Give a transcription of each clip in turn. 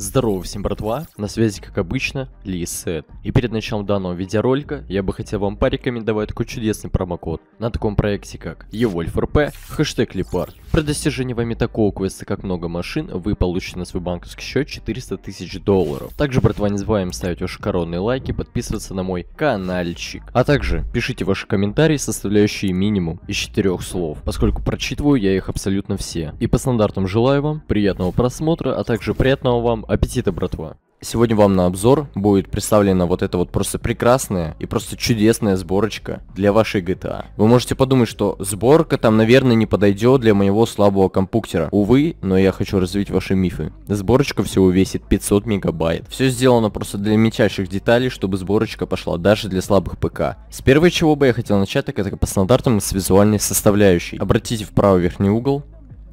Здорово всем, братва, на связи, как обычно, Лисет. И перед началом данного видеоролика я бы хотел вам порекомендовать такой чудесный промокод на таком проекте, как EWolf.RP, хэштег Лепард. При достижении вами такого квеста, как много машин, вы получите на свой банковский счет 400 тысяч долларов. Также, братва, не забываем ставить ваши коронные лайки, подписываться на мой каналчик. А также пишите ваши комментарии, составляющие минимум из четырех слов, поскольку прочитываю я их абсолютно все. И по стандартам желаю вам приятного просмотра, а также приятного вам аппетита, братва. Сегодня вам на обзор будет представлена вот эта вот просто прекрасная и просто чудесная сборочка для вашей GTA. А. Вы можете подумать, что сборка там, наверное, не подойдет для моего слабого компуктера. Увы, но я хочу развить ваши мифы. Сборочка всего весит 500 мегабайт. Все сделано просто для мельчайших деталей, чтобы сборочка пошла даже для слабых ПК. А. С первой чего бы я хотел начать, так это по стандартам с визуальной составляющей. Обратите в правый верхний угол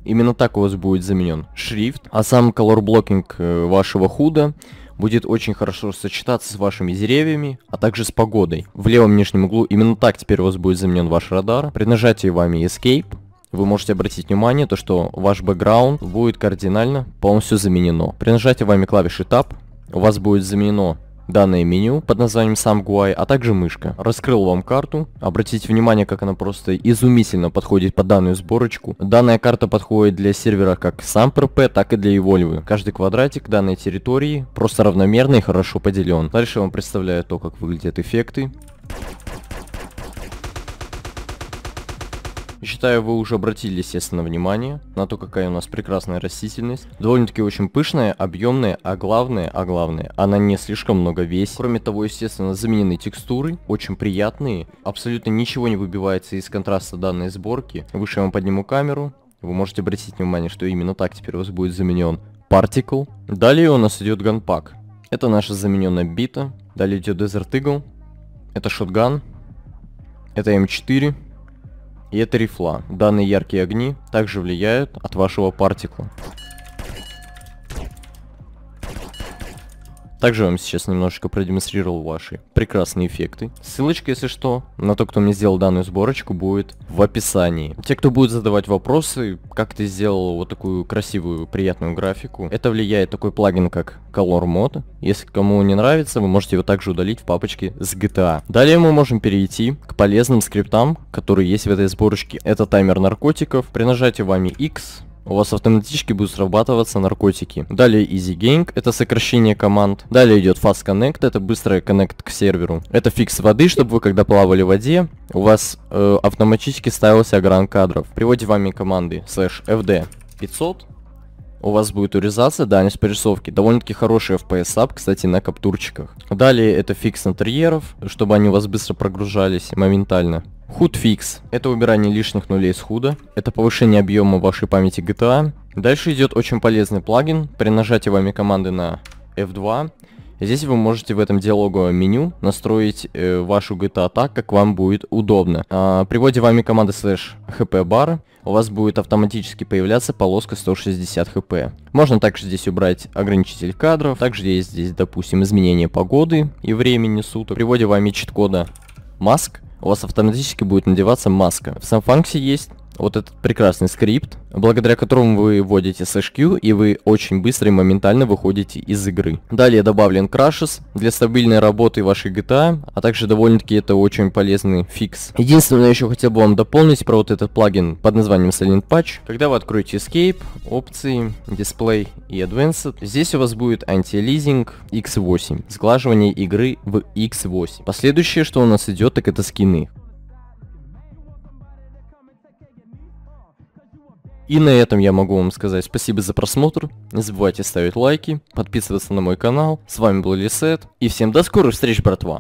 Именно так у вас будет заменен шрифт, а сам color blocking э, вашего худа будет очень хорошо сочетаться с вашими деревьями, а также с погодой. В левом нижнем углу именно так теперь у вас будет заменен ваш радар. При нажатии вами Escape вы можете обратить внимание, то что ваш бэкграунд будет кардинально полностью заменено. При нажатии вами клавиши Tab у вас будет заменено данное меню под названием сам GUI, а также мышка. Раскрыл вам карту. Обратите внимание, как она просто изумительно подходит под данную сборочку. Данная карта подходит для сервера как сам ПРП, так и для Evolve. Каждый квадратик данной территории просто равномерно и хорошо поделен. Дальше я вам представляю то, как выглядят эффекты. Считаю, вы уже обратили, естественно, внимание на то, какая у нас прекрасная растительность. Довольно-таки очень пышная, объемная, а главное, а главное, она не слишком много весит. Кроме того, естественно, заменены текстуры, очень приятные. Абсолютно ничего не выбивается из контраста данной сборки. Выше я вам подниму камеру. Вы можете обратить внимание, что именно так теперь у вас будет заменен Particle. Далее у нас идет ганпак. Это наша замененная бита. Далее идет Desert Eagle. Это шотган. Это М4 и это рифла. Данные яркие огни также влияют от вашего партикла. Также я вам сейчас немножечко продемонстрировал ваши прекрасные эффекты. Ссылочка, если что, на то, кто мне сделал данную сборочку, будет в описании. Те, кто будет задавать вопросы, как ты сделал вот такую красивую, приятную графику, это влияет такой плагин, как Color Mod. Если кому не нравится, вы можете его также удалить в папочке с GTA. Далее мы можем перейти к полезным скриптам, которые есть в этой сборочке. Это таймер наркотиков. При нажатии вами X у вас автоматически будут срабатываться наркотики. Далее Easy Gang, это сокращение команд. Далее идет Fast Connect, это быстрый коннект к серверу. Это фикс воды, чтобы вы когда плавали в воде, у вас э, автоматически ставился огран кадров. Приводе вами команды слэш fd 500 у вас будет урезаться дальность прорисовки. Довольно-таки хороший FPS сап, кстати, на каптурчиках. Далее это фикс интерьеров, чтобы они у вас быстро прогружались моментально. Худфикс. Это убирание лишних нулей с худа. Это повышение объема вашей памяти GTA. Дальше идет очень полезный плагин. При нажатии вами команды на F2 Здесь вы можете в этом диалоговом меню настроить э, вашу GTA так, как вам будет удобно. А, при вводе вами команды слэш хп бар у вас будет автоматически появляться полоска 160 хп. Можно также здесь убрать ограничитель кадров, также есть здесь, допустим, изменение погоды и времени суток. При вводе вами чит-кода маск у вас автоматически будет надеваться маска. В сам функции есть вот этот прекрасный скрипт, благодаря которому вы вводите с и вы очень быстро и моментально выходите из игры. Далее добавлен Crashes для стабильной работы вашей GTA, а также довольно-таки это очень полезный фикс. Единственное, еще хотел бы вам дополнить про вот этот плагин под названием Silent Patch. Когда вы откроете Escape, опции, Display и Advanced, здесь у вас будет anti антилизинг X8, сглаживание игры в X8. Последующее, что у нас идет, так это скины. И на этом я могу вам сказать спасибо за просмотр. Не забывайте ставить лайки, подписываться на мой канал. С вами был Лисет. И всем до скорых встреч, братва!